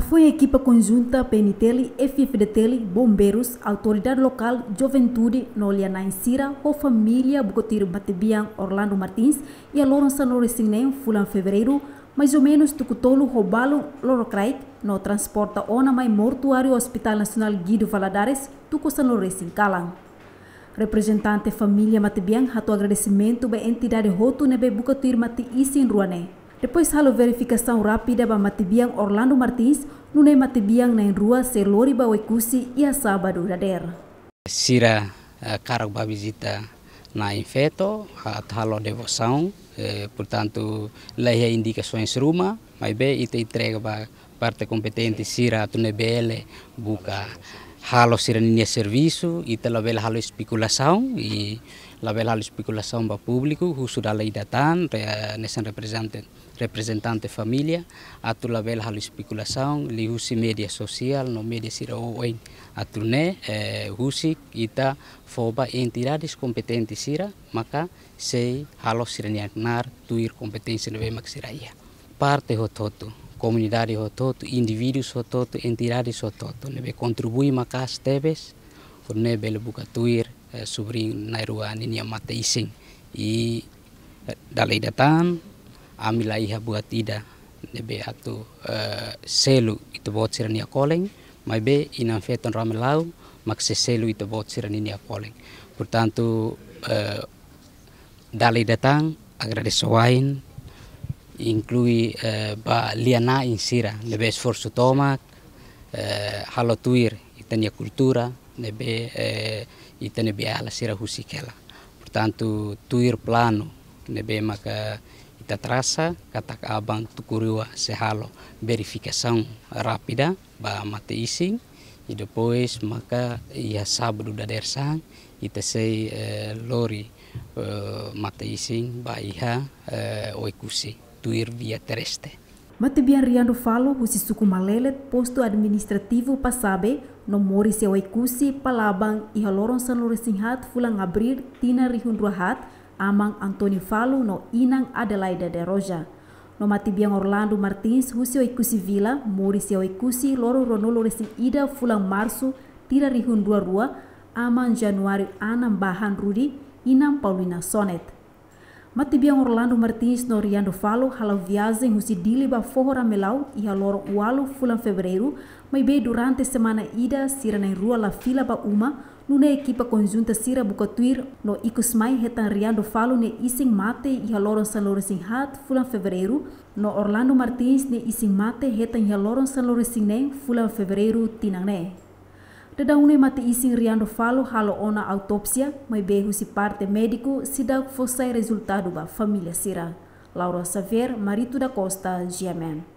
Foi a equipa conjunta PNTL, FFDTL, Bombeiros, Autoridade Local, Juventude, Noliana Insira, ou Família, Bocotiro Batibian, Orlando Martins e a Lourenço Noricinem, Fulan Fevereiro, mais ou menos Tucutolo, Robalo, Lorocrait, no transporta ona mai mortuário Hospital Nacional Guido Valadares, Tucosan Lorecin Calan. Representante Família Matibian, rato agradecimento bem entidade Roto Nebe Bucatir Mati Isin Ruané. Depois halo verificação rápida ba matibiang Orlando Martins, nunei matibiang na rua Selori ba Wekusi ia sábado da Sira cargo eh, ba visita na infeto, halo devoção, eh, portanto, leia indicações ruma, mas bem, e entrega para parte competente, sira, tunebele, buca halo sirania serviço e tela bela halo especulação e la bela halo especulação para público o lei datan nessa representante representante família atu la bela halo especulação li husi media social no media sira oen atu ne eh, husi ita foba entidades competentes sira maka sei halo sirania nar tuir competência no bem maksiraya parte hototu comunidades o individu individuos o todo, entidades o todo. Nebe kontribui makas tebes, por nebe le buka bukatuir eh, sobre nairua nini mata ising. I e, eh, dalai datan, amila iha buat ida nebe atu selu eh, itu e buat sirania koleng, maibe inan feton ramelau, makse selu itu e buat sirania koleng. Portanto, dalai datang, agradeço wine. Inclui cui eh, insira, aliena in sira, nebe sforzo tomac, eh, tuir itania cultura, nebe eh, itania bia ala sira husikela. Portanto, tuir plano, nebe maka eh, ita trasa katak abang tukuriwa se halo verificação rapida, ba mate ising, e depois maka eh, ia sabru da ita sei eh, lori eh, mate ising, ba iha eh, oikusi substituir via terrestre. Matebian Riando falo husi suku malelet posto administrativo pasabe no mori se palabang i haloron san luresinhat fulang abrir tina ruahat, amang Antonio Falo no inang Adelaida de Roja. No matibiang Orlando Martins husi ikusi vila mori se waikusi loro rono luresin ida fulang marsu tira rua amang Januari anam bahan rudi inang Paulina Sonet. matibiang Orlando Martins no Riando Falo halau viagem husidili ba forra melau e a loro ualo fulan fevereiro, mas bem durante semana ida sira na rua La Fila ba uma, nuna equipa conjunta sira Bukatuir no Ikusmai retan Riando Falo ne Ising Mate e a loro San Lourenço Hat fulan fevereiro, no Orlando Martins ne Ising Mate retan e a San Lourenço ne fulan fevereiro tinang ne. Dadang ni matiising Riando Falo halo ona autopsia, mai berro se parte médico se dá fosse resultado ba família será. Laura Xavier, marido da Costa, GMN.